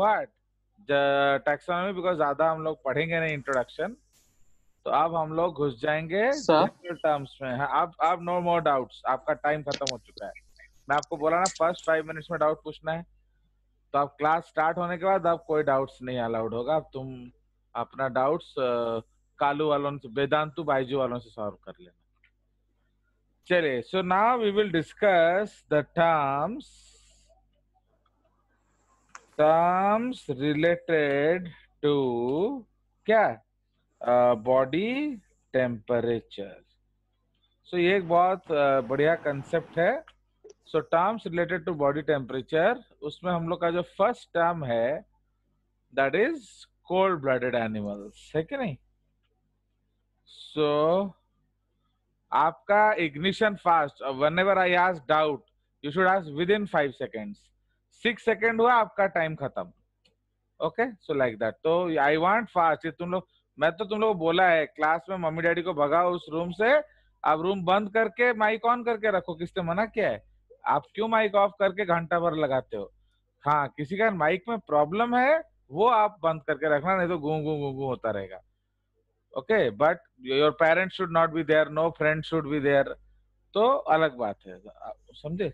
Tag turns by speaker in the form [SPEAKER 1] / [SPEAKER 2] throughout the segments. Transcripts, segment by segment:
[SPEAKER 1] But taxonomy because ज्यादा हम लोग पढ़ेंगे नहीं इंट्रोडक्शन तो अब हम लोग घुस जाएंगे टर्म्स में हाँ, अब अब नो मोर डाउट्स आपका टाइम खत्म हो चुका है मैं आपको बोला ना फर्स्ट फाइव मिनट्स में डाउट पूछना है तो अब क्लास स्टार्ट होने के बाद अब कोई डाउट्स नहीं अलाउड होगा अब तुम अपना डाउट्स कालू वालों से वेदांतु बाइजू वालों से सॉल्व कर लेना चलिए so now we will discuss the terms terms related to क्या बॉडी टेम्परेचर सो ये एक बहुत बढ़िया कंसेप्ट है so terms related to body temperature उसमें हम लोग का जो फर्स्ट टर्म है that is cold blooded animals है कि नहीं सो so, आपका ignition fast one ever I ask doubt you should ask within five seconds six second हुआ आपका टाइम खत्म ओके सो लाइक दैट तो आई वॉन्ट फास्ट ये तुम लोग मैं तो तुम लोग बोला है क्लास में मम्मी डैडी को भगाओ उस रूम से आप रूम बंद करके माइक ऑन करके रखो किसने मना किया है आप क्यों माइक ऑफ करके घंटा भर लगाते हो हाँ किसी का माइक में प्रॉब्लम है वो आप बंद करके रखना नहीं तो गू गू गू गू होता रहेगा okay but your parents should not be there no friend should be there तो अलग बात है समझे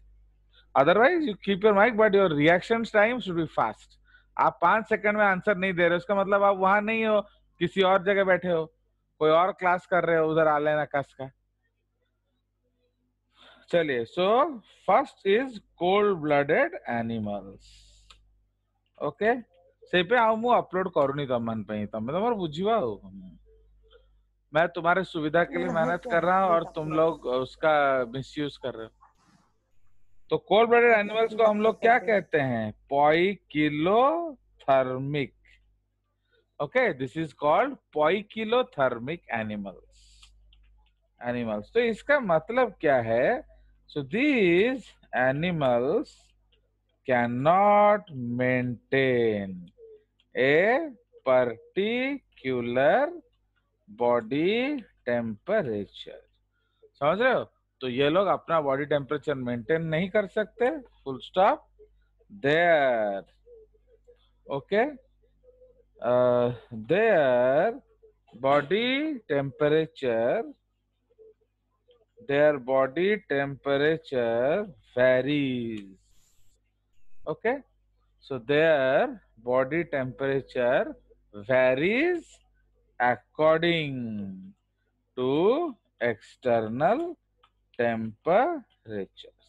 [SPEAKER 1] otherwise you keep your mic but your reaction time should be fast आप पांच सेकंड में आंसर नहीं दे रहे उसका मतलब आप वहां नहीं हो किसी और जगह बैठे हो कोई और क्लास कर रहे हो उधर आ लेना कस का चलिए so first is cold blooded animals okay ସେଇପାଇଁ ଆଉ ମୁଁ ଅପଲୋଡ କରୁନି ତମମାନ ପାଇଁ तुम तुम ବୁଝିବ ଆଉ मैं तुम्हारे सुविधा के लिए मेहनत कर रहा हूँ और तुम लोग उसका मिस यूज कर रहे हो तो कोल्ड ब्लडेड एनिमल्स को हम लोग क्या कहते हैं poikilothermic okay this is called poikilothermic animals animals तो इसका मतलब क्या है so these animals can not maintain a particular body temperature समझ रहे हो तो ये लोग अपना बॉडी टेम्परेचर मेंटेन नहीं कर सकते full stop their okay their body temperature their body temperature varies okay so their body temperature varies according to external temperatures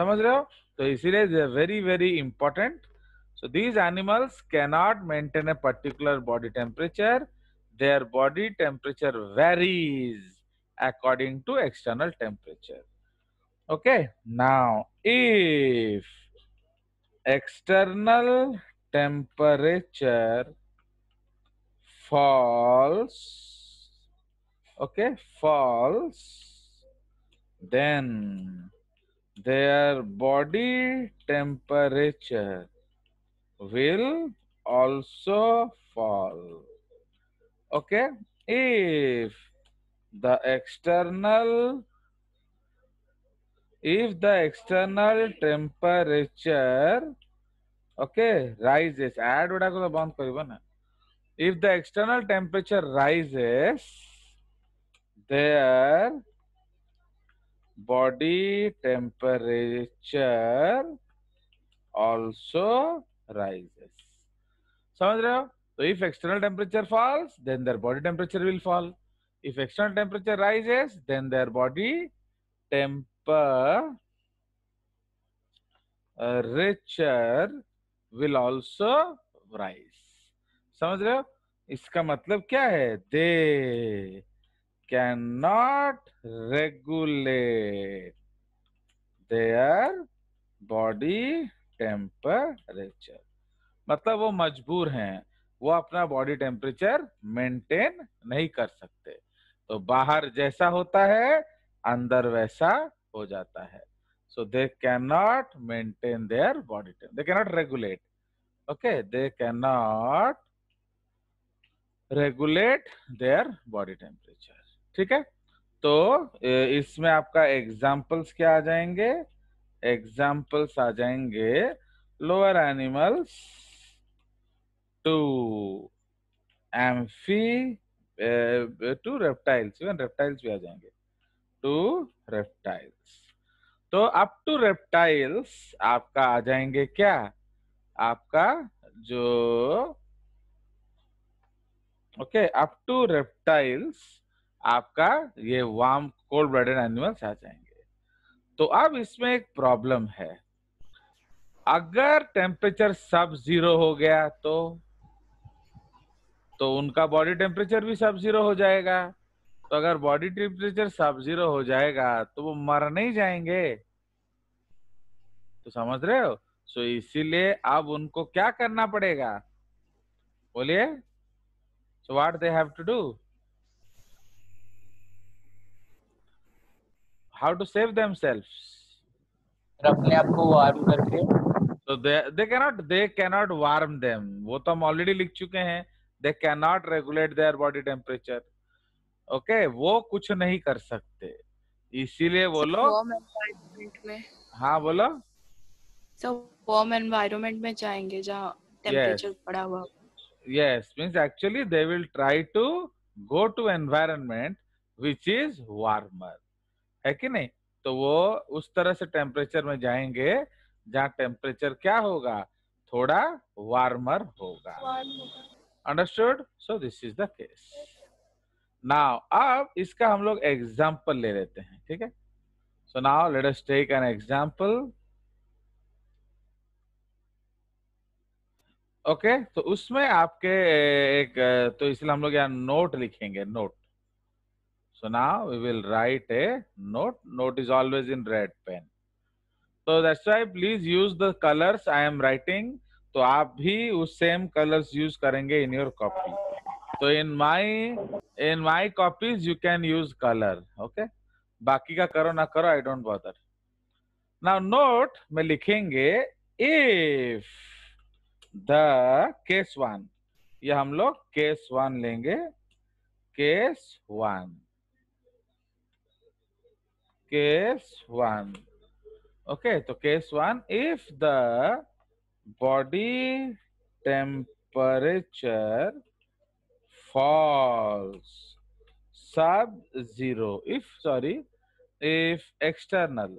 [SPEAKER 1] समझ रहे हो तो इसीलिए दे very very important. So these animals cannot maintain a particular body temperature. their body temperature varies according to external temperature okay now if external temperature falls okay falls then their body temperature will also fall. Okay, if the external if the external temperature okay rises add if the external temperature rises their body temperature also rises. समझ रहे हो? So if external temperature falls, then their body temperature will fall. If external temperature rises, then their body temperature will also rise. समझ रहे हो? इसका मतलब क्या है? They cannot regulate their body temperature. मतलब वो मजबूर हैं वो अपना बॉडी टेम्परेचर मेंटेन नहीं कर सकते तो बाहर जैसा होता है अंदर वैसा हो जाता है so they cannot maintain their body temp they cannot regulate okay they cannot regulate their body temperature ठीक है तो इसमें आपका एग्जाम्पल्स क्या आ जाएंगे एग्जाम्पल्स आ जाएंगे lower animals to amphi to reptiles even reptiles भी आ जाएंगे टू रेप्टाइल्स तो अप टू रेप्टाइल्स आपका आ जाएंगे क्या आपका जो ओके अप टू रेप्टाइल्स आपका ये वार्म कोल्ड ब्लडेड एनिमल्स आ जाएंगे तो अब इसमें एक प्रॉब्लम है अगर टेम्परेचर सब जीरो हो गया तो तो उनका बॉडी टेम्परेचर भी सब जीरो हो जाएगा तो अगर बॉडी टेम्परेचर सब जीरो हो जाएगा तो वो मर नहीं जाएंगे तो समझ रहे हो सो so, इसीलिए अब उनको क्या करना पड़ेगा बोलिए so what they have to do to save save themselves अपने आप को वार्म करके तो they they cannot they cannot warm them वो तो हम ऑलरेडी लिख चुके हैं they cannot regulate their body temperature okay वो कुछ नहीं कर सकते इसीलिए वो लोग हाँ बोलो सो वार्म एनवायरमेंट में जाएंगे जहाँ टेम्परेचर yes. बढ़ा हुआ yes means actually they will try to go to environment which is warmer है कि नहीं तो वो उस तरह से टेम्परेचर में जाएंगे जहाँ टेम्परेचर क्या होगा थोड़ा वार्मर होगा understood so this is the case now अब इसका हम लोग एग्जाम्पल ले लेते हैं ठीक है so now let us take an example okay तो उसमें आपके एक तो इसलिए हम लोग यहाँ नोट लिखेंगे note So now we will write a note. Note is always in red pen. So that's why please use the colors I am writing. तो आप भी उस सेम कलर्स यूज करेंगे इन योर कॉपी तो in my in my copies you can use colour okay बाकी का करो ना करो I don't bother now note में लिखेंगे इफ द केस वन ये हम लोग केस वन लेंगे case one case 1. Okay, so case 1, if the body temperature falls sub-zero, if, sorry, if external,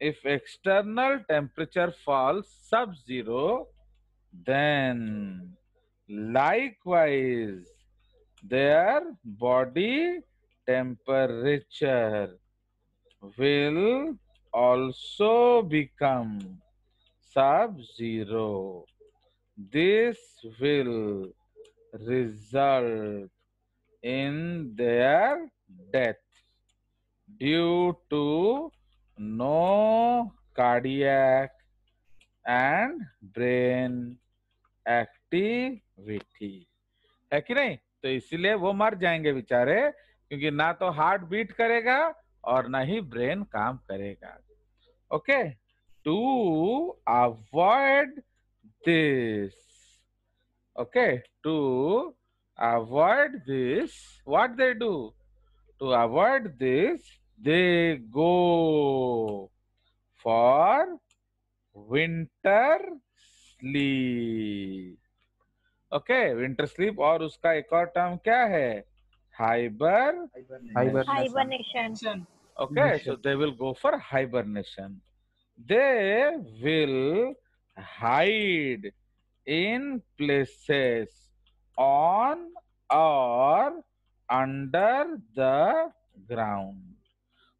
[SPEAKER 1] if external temperature falls sub-zero, then likewise their body temperature will also become sub-zero. This will result in their death due to no cardiac and brain activity है कि नहीं तो इसीलिए वो मर जाएंगे बेचारे क्योंकि ना तो हार्ट बीट करेगा और ना ही ब्रेन काम करेगा okay to avoid this okay to avoid this what they do to avoid this they go for winter sleep okay winter sleep और उसका एक और टर्म क्या है hiber hibernation okay so they will go for hibernation they will hide in places on or under the ground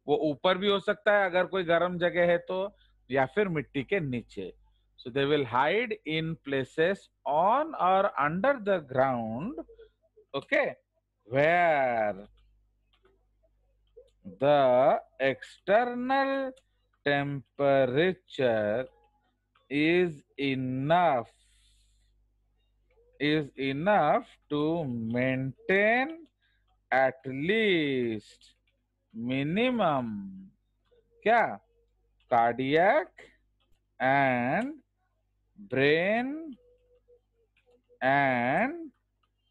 [SPEAKER 1] वो ऊपर भी हो सकता है अगर कोई गर्म जगह है तो या फिर मिट्टी के नीचे so they will hide in places on और under the ground okay where the external temperature is enough is enough to maintain at least minimum kya cardiac and brain and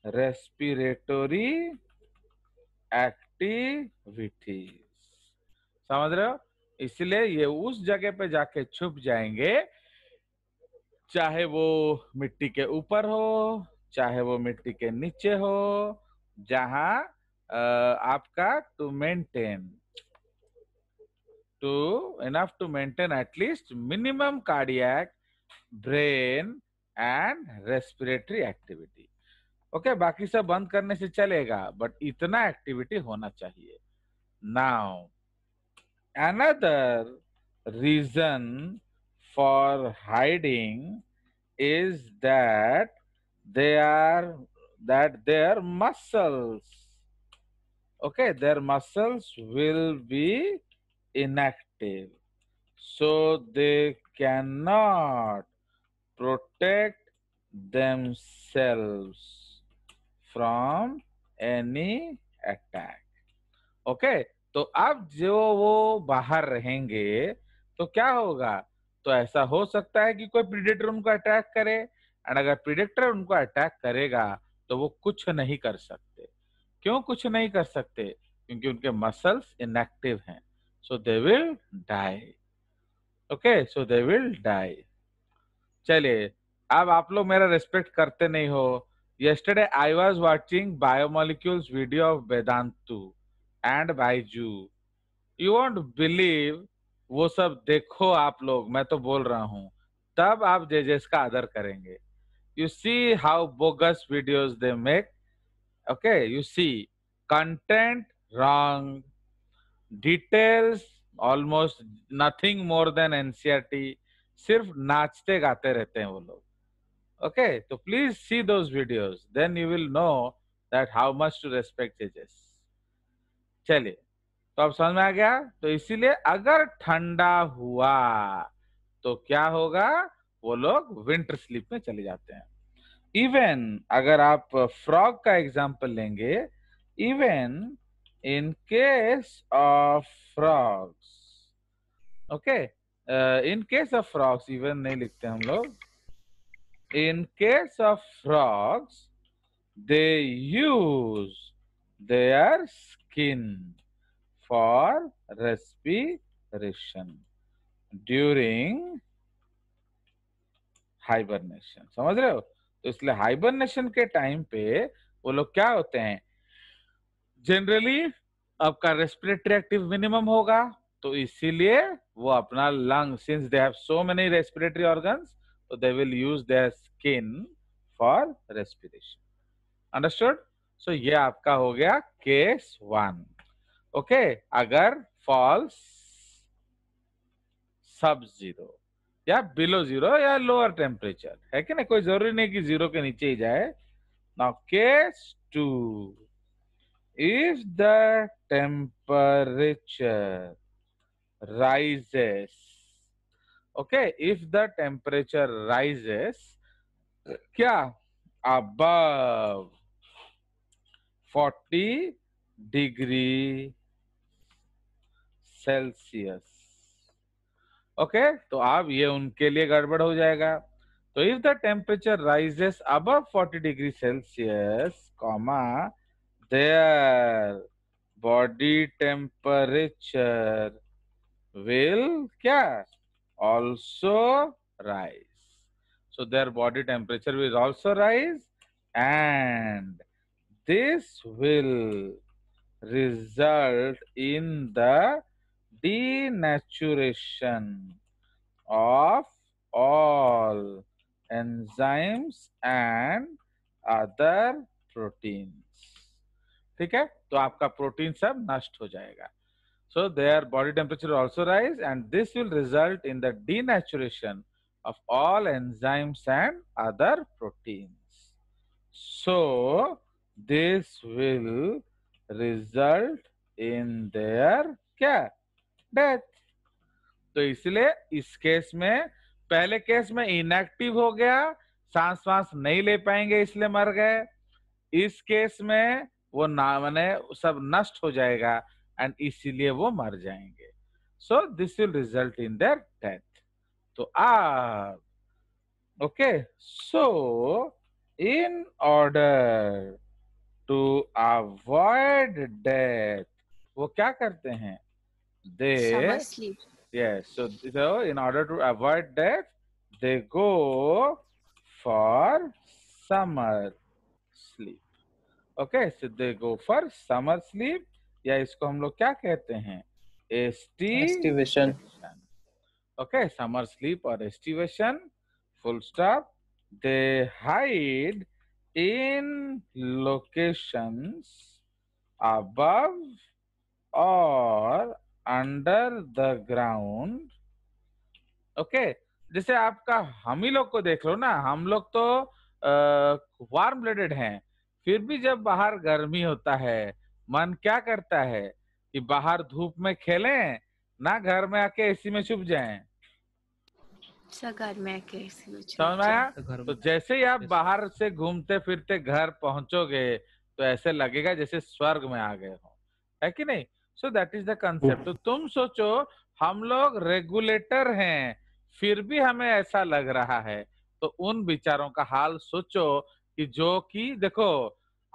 [SPEAKER 1] respiratory activity activities समझ रहे हो इसलिए ये उस जगह पे जाके छुप जाएंगे चाहे वो मिट्टी के ऊपर हो चाहे वो मिट्टी के नीचे हो जहां आपका to maintain to enough to maintain at least minimum cardiac brain and respiratory activity okay okay, बाकी सब बंद करने से चलेगा बट इतना एक्टिविटी होना चाहिए now another reason for hiding is that they are that their muscles okay their muscles will be inactive so they can not protect themselves from any attack okay तो अब जो वो बाहर रहेंगे तो क्या होगा तो ऐसा हो सकता है कि कोई प्रीडेटर उनको अटैक करे एंड अगर प्रीडेटर उनको अटैक करेगा तो वो कुछ नहीं कर सकते क्यों कुछ नहीं कर सकते क्योंकि उनके मसल्स इनएक्टिव हैं so they will die okay so they will die चलिए अब आप लोग मेरा रिस्पेक्ट करते नहीं हो yesterday I was watching biomolecules video of Vedantu and Baiju. You won't believe वो सब देखो आप लोग मैं तो बोल रहा हूँ तब आप जजेस का आदर करेंगे you see how bogus videos they make okay you see content wrong details almost nothing more than NCERT सिर्फ नाचते गाते रहते हैं वो लोग Okay, so please see those videos. Then you will know that how much to respect judges. चलिए तो अब समझ में आ गया तो इसीलिए अगर ठंडा हुआ तो क्या होगा वो लोग विंटर स्लीप में चले जाते हैं इवन अगर आप फ्रॉग का एग्जाम्पल लेंगे even in case of frogs okay in case of frogs even नहीं लिखते हम लोग in case of frogs, they use their skin for respiration during hibernation समझ रहे हो तो इसलिए हाइबरनेशन के टाइम पे वो लोग क्या होते हैं जनरली आपका रेस्पिरेटरी एक्टिव मिनिमम होगा तो इसीलिए वो अपना lung since they have so many respiratory organs So they will use their skin for respiration. Understood? So ye aapka ho gaya case 1 Okay, agar false sub zero या below zero या lower temperature है कि ना कोई जरूरी नहीं कि zero के नीचे ही जाए. Now case two. If the temperature rises okay if the temperature rises क्या अब 40 डिग्री सेल्सियस ओके तो आप ये उनके लिए गड़बड़ हो जाएगा तो इफ द टेम्परेचर राइजेस अब 40 degree Celsius comma their body temperature will क्या also rise. So their body temperature will also rise and this will result in the denaturation of all enzymes and other proteins. ठीक है तो आपका protein सब नष्ट हो जाएगा So their body temperature also rise and this will result in the denaturation of all enzymes and other proteins. So this will result in their क्या death तो इसलिए इस केस में पहले केस में इनएक्टिव हो गया सांस वांस नहीं ले पाएंगे इसलिए मर गए इस केस में वो ना मैंने सब नष्ट हो जाएगा एंड इसीलिए वो मर जाएंगे so this will result in their death तो ah okay so in order to avoid death वो क्या करते हैं they yes so in order to avoid death they go for summer sleep okay so they go for summer sleep या इसको हम लोग क्या कहते हैं एस्टिवेशन ओके समर स्लीप और aestivation full stop they hide in location अब और अंडर द ग्राउंड ओके जैसे आपका हम ही लोग को देख लो ना हम लोग तो वार्म ब्लडेड हैं फिर भी जब बाहर गर्मी होता है मन क्या करता है कि बाहर धूप में खेलें ना घर में आके एसी में छुप जाएं अच्छा, घर में आया तो जैसे ही आप बाहर से घूमते फिरते घर पहुंचोगे तो ऐसे लगेगा जैसे स्वर्ग में आ गए हो है कि नहीं so that is the concept तो तुम सोचो हम लोग रेगुलेटर हैं फिर भी हमें ऐसा लग रहा है तो उन विचारों का हाल सोचो कि जो कि देखो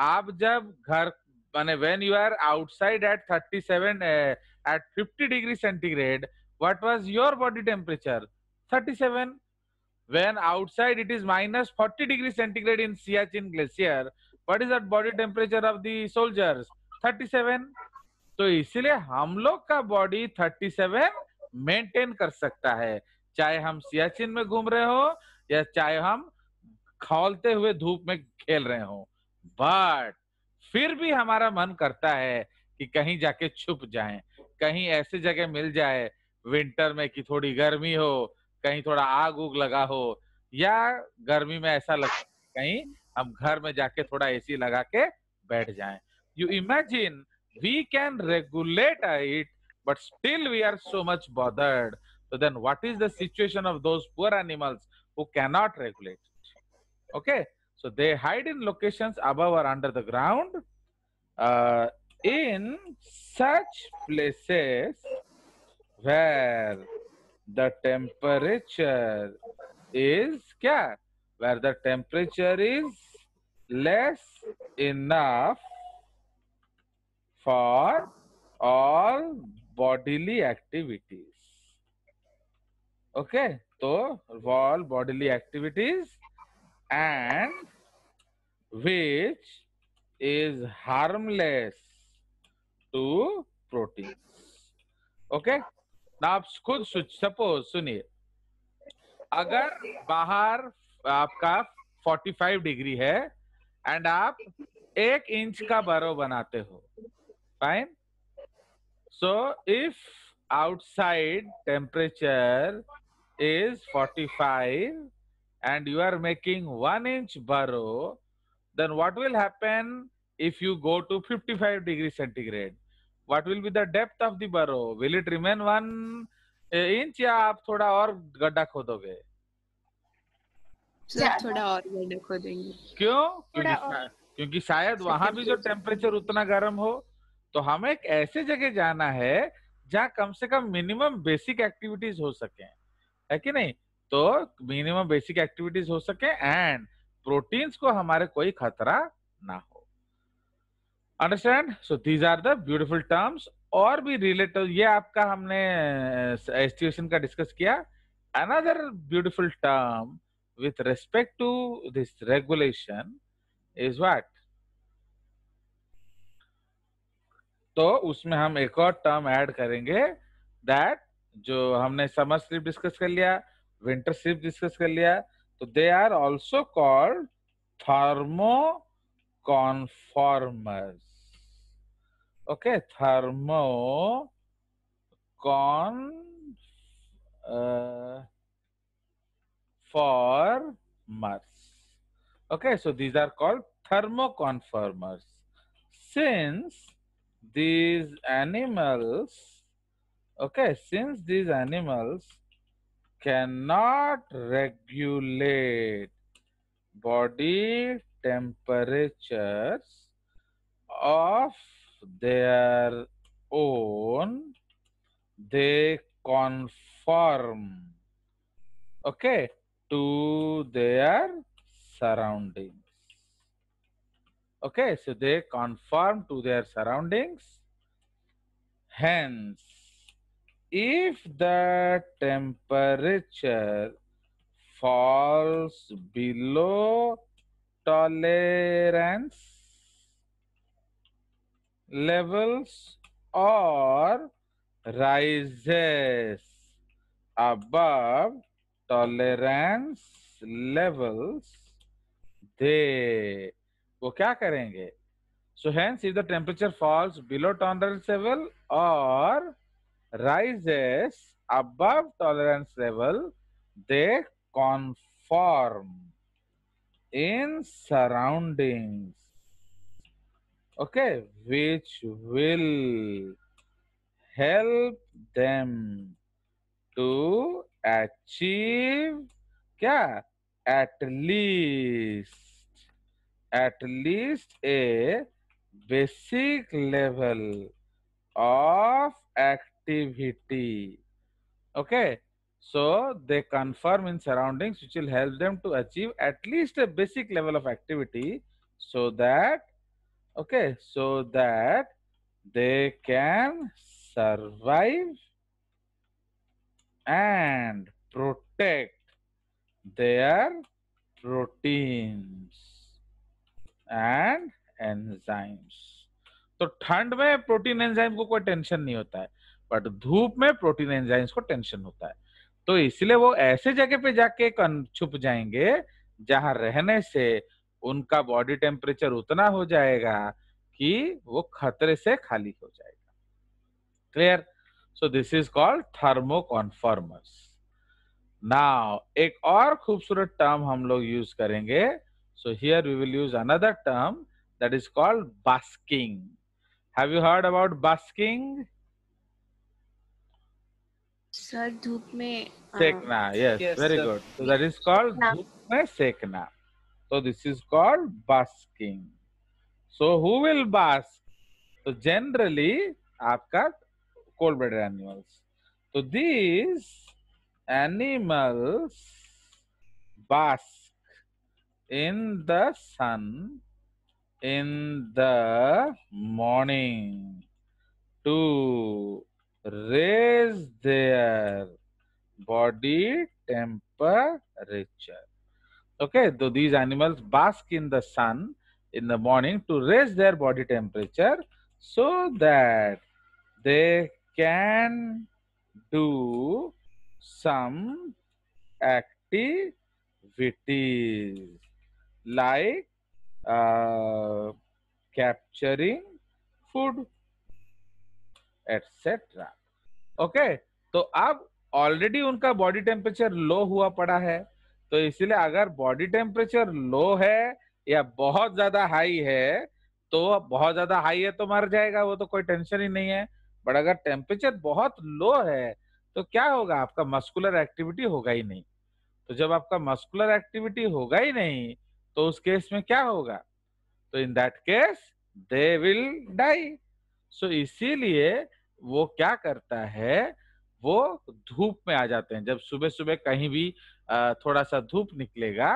[SPEAKER 1] आप जब घर माने when you are outside at 37 at 50 degree centigrade what was your body temperature 37 when outside it is minus 40 degree centigrade in Siachen glacier what is that body temperature of the soldiers 37 तो इसलिए हम लोग का बॉडी 37 मेंटेन कर सकता है चाहे हम सियाचिन में घूम रहे हो या चाहे हम खोलते हुए धूप में खेल रहे हो बट फिर भी हमारा मन करता है कि कहीं जाके छुप जाएं कहीं ऐसी जगह मिल जाए विंटर में कि थोड़ी गर्मी हो कहीं थोड़ा आग उग लगा हो या गर्मी में ऐसा लग कहीं हम घर में जाके थोड़ा एसी लगा के बैठ जाएं you imagine we can regulate it but still we are so much bothered तो then what is the situation of those poor animals who cannot regulate okay So they hide in locations above or under the ground. Uh, in such places where the temperature is kya? Where the temperature is less enough for all bodily activities. Okay, so all bodily activities and which is harmless to proteins. Okay? now aap khud suppose suniye agar bahar aapka 45 degree hai and aap 1 inch ka बरो banate ho fine so if outside temperature is 45 and you are making 1 inch burrow, then what will happen if you go to 55 degree centigrade? What will be the depth of the burrow? Will it remain 1 inch ya aap thoda aur gadda khodoge थोड़ा और खोदेंगे क्यों क्योंकि, क्योंकि शायद वहां भी जो temperature उतना गर्म हो तो हमें एक ऐसे जगह जाना है जहाँ कम से कम मिनिमम बेसिक एक्टिविटीज हो सके है कि नहीं तो मिनिमम बेसिक एक्टिविटीज हो सके एंड प्रोटीन्स को हमारे कोई खतरा ना हो understand so these are the beautiful terms और भी रिलेटेड ये आपका हमने एस्टिवेशन का डिस्कस किया another beautiful term with respect to this regulation is what तो उसमें हम एक और टर्म ऐड करेंगे दैट जो हमने समर स्लीप डिस्कस कर लिया विंटर शिप डिस्कस कर लिया तो they are also called thermo conformers okay thermo con okay so these are called thermoconformers since these animals okay since these animals cannot regulate body temperatures of their own they conform okay to their surroundings okay so they conform to their surroundings hence if the temperature falls below tolerance levels or rises above tolerance levels they will क्या करेंगे so hence if the temperature falls below tolerance level or rises above tolerance level, they conform in surroundings. Okay, which will help them to achieve kya? at least at least a basic level of activity activity okay so they confirm in surroundings which will help them to achieve at least a basic level of activity so that okay so that they can survive and protect their proteins and enzymes तो ठंड में protein enzyme को कोई tension नहीं होता है but धूप में प्रोटीन एंजाइम्स को टेंशन होता है तो इसलिए वो ऐसे जगह पे जाके छुप जाएंगे जहां रहने से उनका बॉडी टेम्परेचर उतना हो जाएगा कि वो खतरे से खाली हो जाएगा clear so this is called thermoconformers now एक और खूबसूरत टर्म हम लोग यूज करेंगे so here we will use another term that is called basking have you heard about basking sir धूप में सेकना yes very good so that is called धूप में सेकना so this is called basking so who will bask तो generally आपका cold blood animals तो this animals bask in the sun in the morning to raise their body temperature. Okay, so these animals bask in the sun in the morning to raise their body temperature so that they can do some activities like uh, capturing food etcetera okay तो अब already उनका body temperature low हुआ पड़ा है तो इसलिए अगर body temperature low है या बहुत ज्यादा हाई है तो बहुत ज्यादा हाई है तो मर जाएगा वो तो कोई टेंशन ही नहीं है बट अगर टेम्परेचर बहुत लो है तो क्या होगा आपका मस्कुलर एक्टिविटी होगा ही नहीं तो जब आपका मस्कुलर एक्टिविटी होगा ही नहीं तो उस केस में क्या होगा तो in that case they will die so so, इसीलिए वो क्या करता है वो धूप में आ जाते हैं जब सुबह सुबह कहीं भी थोड़ा सा धूप निकलेगा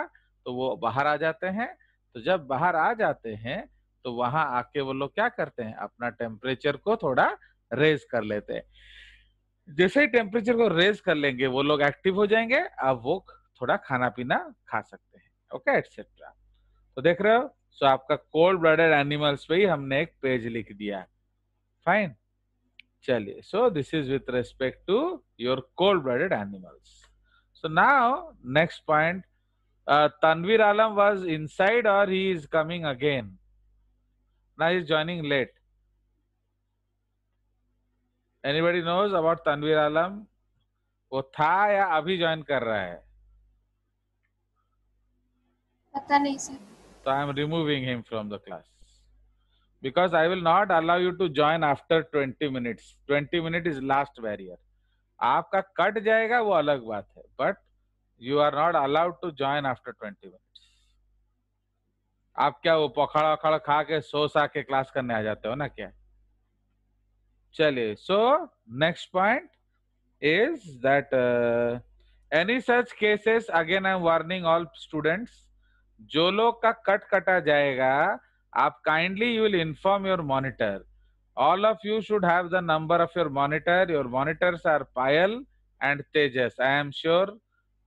[SPEAKER 1] तो वो बाहर आ जाते हैं तो जब बाहर आ जाते हैं तो वहां आके वो लोग क्या करते हैं अपना टेम्परेचर को थोड़ा रेज कर लेते हैं जैसे ही टेम्परेचर को रेज कर लेंगे वो लोग एक्टिव हो जाएंगे अब वो थोड़ा खाना पीना खा सकते हैं ओके एटसेट्रा तो देख रहे हो सो आपका कोल्ड ब्लडेड एनिमल्स पे ही हमने एक पेज लिख दिया है फाइन चलिए so this is with respect to your cold blooded animals so now next point uh, tanvir alam was inside or he is coming again now he is joining late anybody knows about tanvir alam वो था या अभी join कर रहा है पता नहीं sir तो I am removing him from the class because I will not allow you to join after 20 minutes. 20 minute is last barrier. आपका कट जाएगा वो अलग बात है but you are not allowed to join after 20 minutes आप क्या वो पखड़ा वखड़ा खा के सो सा के क्लास करने आ जाते हो ना क्या चलिए so next point is that any such cases again I am warning all students जो लोग का कट कटा जाएगा आप kindly you will inform your monitor all of you should have the number of your monitor your monitors are Payal and Tejas I am sure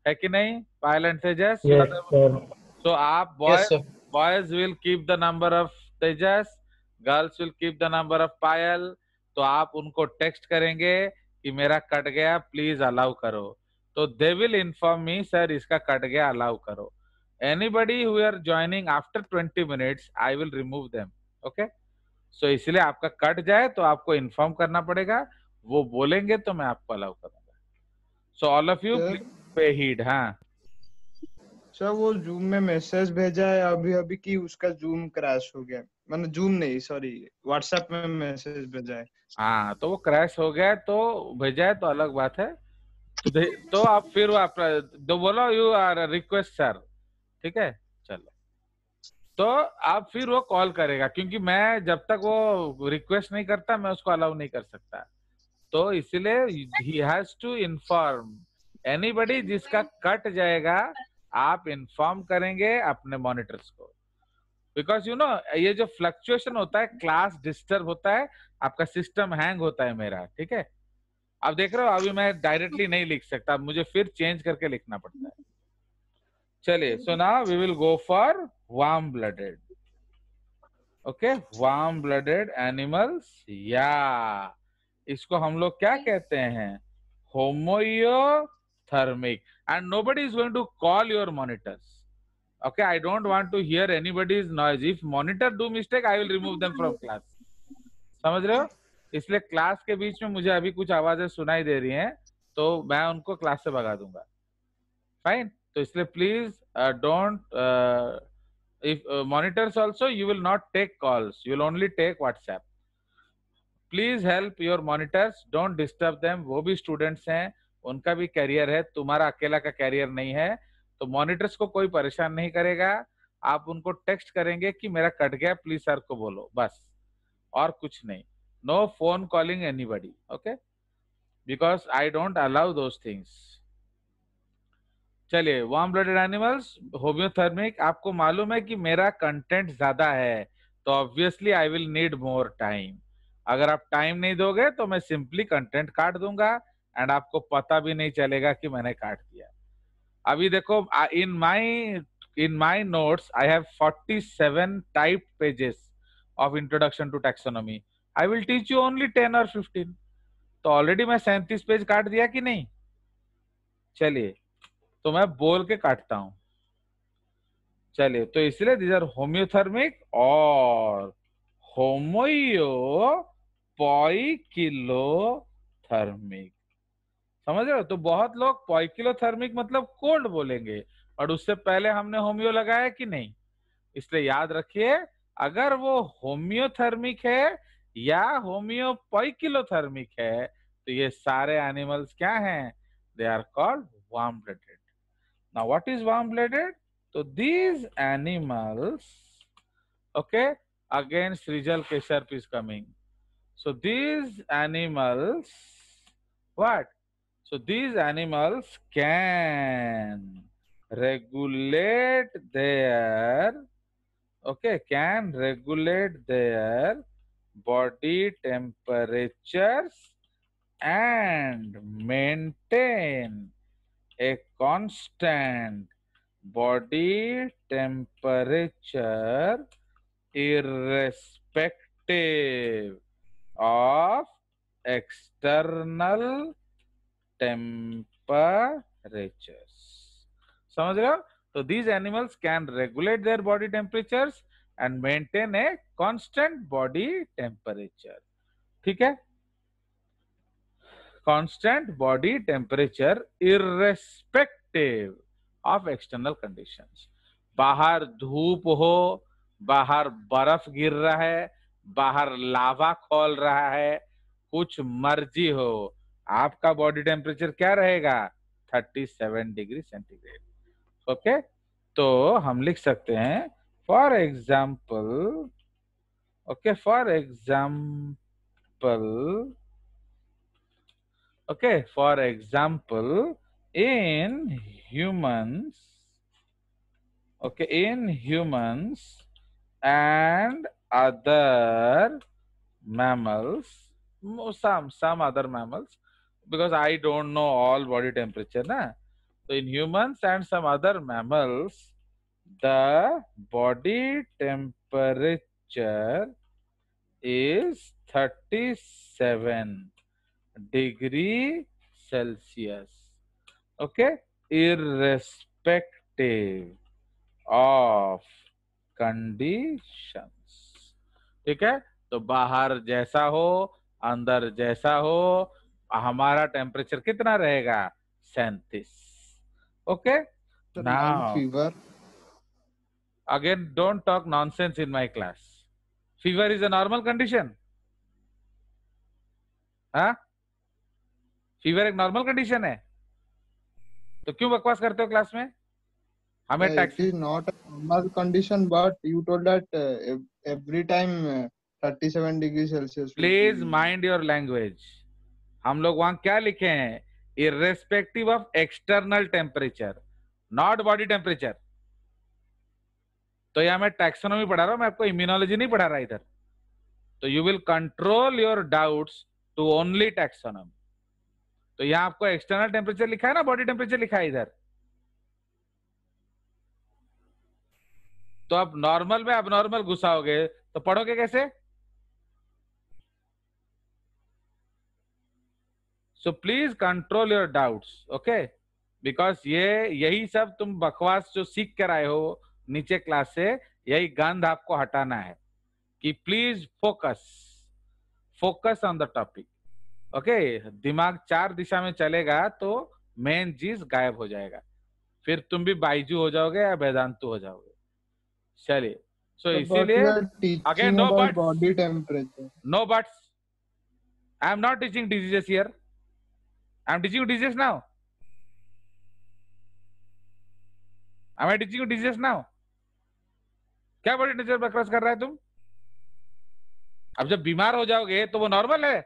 [SPEAKER 1] है कि नहीं Payal and Tejas so आप boy boys will keep the number of Tejas girls will keep the number of Payal तो आप उनको text करेंगे कि मेरा कट गया प्लीज अलाउ करो तो they will inform me sir इसका कट गया अलाउ करो anybody who are joining after twenty minutes I will remove them okay so इसलिए आपका कट जाए तो आपको इन्फॉर्म करना पड़ेगा वो बोलेंगे तो मैं आपको अलाउ करूंगा so all of you pay heed हाँ सर वो जूम में मैसेज भेजा है अभी अभी कि उसका जूम क्रैश हो गया मैंने जूम नहीं सॉरी व्हाट्सएप में मैसेज भेजा है हाँ तो वो क्रैश हो गया तो भेजा है तो अलग बात है तो आप फिर आप बोलो यू आर रिक्वेस्ट सर ठीक है चलो तो आप फिर वो कॉल करेगा क्योंकि मैं जब तक वो रिक्वेस्ट नहीं करता मैं उसको अलाउ नहीं कर सकता तो इसलिए ही हैज टू इन्फॉर्म एनीबडी जिसका कट जाएगा आप इन्फॉर्म करेंगे अपने मॉनिटर्स को बिकॉज यू नो ये जो फ्लक्चुएशन होता है क्लास डिस्टर्ब होता है आपका सिस्टम हैंग होता है मेरा ठीक है आप देख रहे हो अभी मैं डायरेक्टली नहीं लिख सकता मुझे फिर चेंज करके लिखना पड़ता है चलिए सो ना we will go for warm blooded okay warm blooded animals या इसको हम लोग क्या कहते हैं thermic and nobody is going to call your monitors okay I don't don't to hear anybody's noise if monitor do mistake I will remove them from class समझ रहे हो इसलिए क्लास के बीच में मुझे अभी कुछ आवाजें सुनाई दे रही हैं तो मैं उनको क्लास से भगा दूंगा फाइन तो इसलिए please don't if monitors also you will not take calls you will only take WhatsApp please help your monitors don't disturb them वो भी स्टूडेंट्स हैं उनका भी कैरियर है तुम्हारा अकेला का कैरियर नहीं है तो मॉनिटर्स को कोई परेशान नहीं करेगा आप उनको टेक्स्ट करेंगे कि मेरा कट गया प्लीज सर को बोलो बस और कुछ नहीं no phone calling any okay because I don't allow दो थिंग्स चलिए वार्म ब्लडेड एनिमल्स होम्योथर्मिक आपको मालूम है कि मेरा कंटेंट ज्यादा है तो obviously I will need more time अगर आप टाइम नहीं दोगे तो मैं सिंपली कंटेंट काट दूंगा एंड आपको पता भी नहीं चलेगा कि मैंने काट दिया अभी देखो in my in my notes I have 47 type pages of introduction to taxonomy I will teach you only 10 और 15 तो ऑलरेडी मैं सैंतीस पेज काट दिया कि नहीं चलिए तो मैं बोल के काटता हूं चलिए तो इसलिए दिज आर होम्योथर्मिक और होमोयो थर्मिक समझ रहे हो तो बहुत लोग पॉइकिलोथर्मिक मतलब कोल्ड बोलेंगे और उससे पहले हमने होमियो लगाया कि नहीं इसलिए याद रखिए अगर वो होम्योथर्मिक है या होमियो थर्मिक है तो ये सारे एनिमल्स क्या हैं they are called warm blooded Now, what is warm-blooded? So, these animals, okay, again Srijal Kesarp is coming. So, these animals, what? So, these animals can regulate their, okay, can regulate their body temperatures and maintain a constant body temperature irrespective of external temperatures samajh rahe हो तो these animals can regulate their body temperatures and maintain a constant body temperature ठीक है constant body temperature irrespective of external conditions. बाहर धूप हो बाहर बर्फ गिर रहा है बाहर लावा खोल रहा है कुछ मर्जी हो आपका बॉडी टेम्परेचर क्या रहेगा 37 डिग्री सेंटीग्रेड ओके तो हम लिख सकते हैं for example okay for example Okay, for example, in humans, okay, in humans and other mammals, some, some other mammals, because I don't know all body temperature. Na? So in humans and some other mammals, the body temperature is 37 degree Celsius. Okay, irrespective of conditions. ठीक है तो बाहर जैसा हो अंदर जैसा हो हमारा टेम्परेचर कितना रहेगा सैतीस okay fever again don't talk nonsense in my class fever is a normal condition हाँ फीवर एक नॉर्मल कंडीशन है तो क्यों बकवास करते हो क्लास में हमें tax is not a normal condition but you told that every time 37 degree Celsius please mind your language हम लोग वहां क्या लिखे हैं irrespective of external temperature not body temperature तो यहां मैं टैक्सोनॉमी पढ़ा रहा हूं मैं आपको इम्यूनोलॉजी नहीं पढ़ा रहा इधर तो you will control your doubts to only taxonomy तो यहां आपको एक्सटर्नल टेम्परेचर लिखा है ना बॉडी टेम्परेचर लिखा है इधर तो आप नॉर्मल में आप नॉर्मल घुसाओगे तो पढ़ोगे कैसे so please control your doubts okay because ये यही सब तुम बकवास जो सीख कर आए हो नीचे क्लास से यही गंध आपको हटाना है कि please focus focus on the topic okay दिमाग चार दिशा में चलेगा तो मेन चीज गायब हो जाएगा फिर तुम भी बाइजू हो जाओगे या वेदांतु हो जाओगे चलिए सो तो इसीलिए again no but body temperature no but I am not teaching diseases here I am teaching diseases now I am teaching diseases now क्या बॉडी टेम्परेचर क्रॉस कर रहा है तुम अब जब बीमार हो जाओगे तो वो नॉर्मल है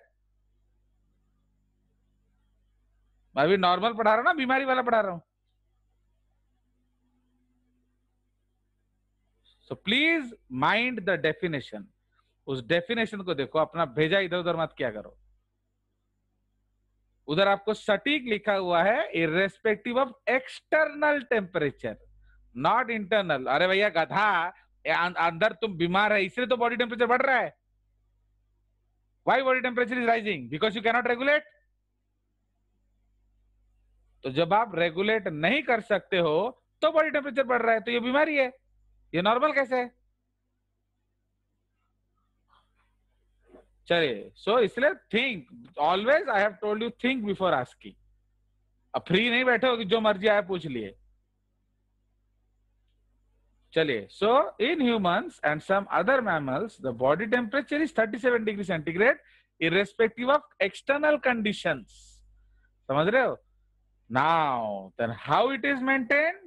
[SPEAKER 1] मैं अभी नॉर्मल पढ़ा रहा हूं ना बीमारी वाला पढ़ा रहा हूं so please mind the definition उस डेफिनेशन को देखो अपना भेजा इधर उधर मत क्या करो उधर आपको सटीक लिखा हुआ है irrespective of external temperature not internal अरे भैया गधा अं, अंदर तुम बीमार है इसलिए तो बॉडी टेम्परेचर बढ़ रहा है why body temperature is rising because you cannot regulate तो जब आप रेगुलेट नहीं कर सकते हो तो बॉडी टेम्परेचर बढ़ रहा है तो ये बीमारी है ये नॉर्मल कैसे है चलिए सो इसलिए think always I have told you think before asking अब फ्री नहीं बैठे हो कि जो मर्जी आए पूछ लिए चलिए so in humans and some other mammals the body temperature is 37 degree centigrade respective of external conditions समझ रहे हो Now, then how it is maintained?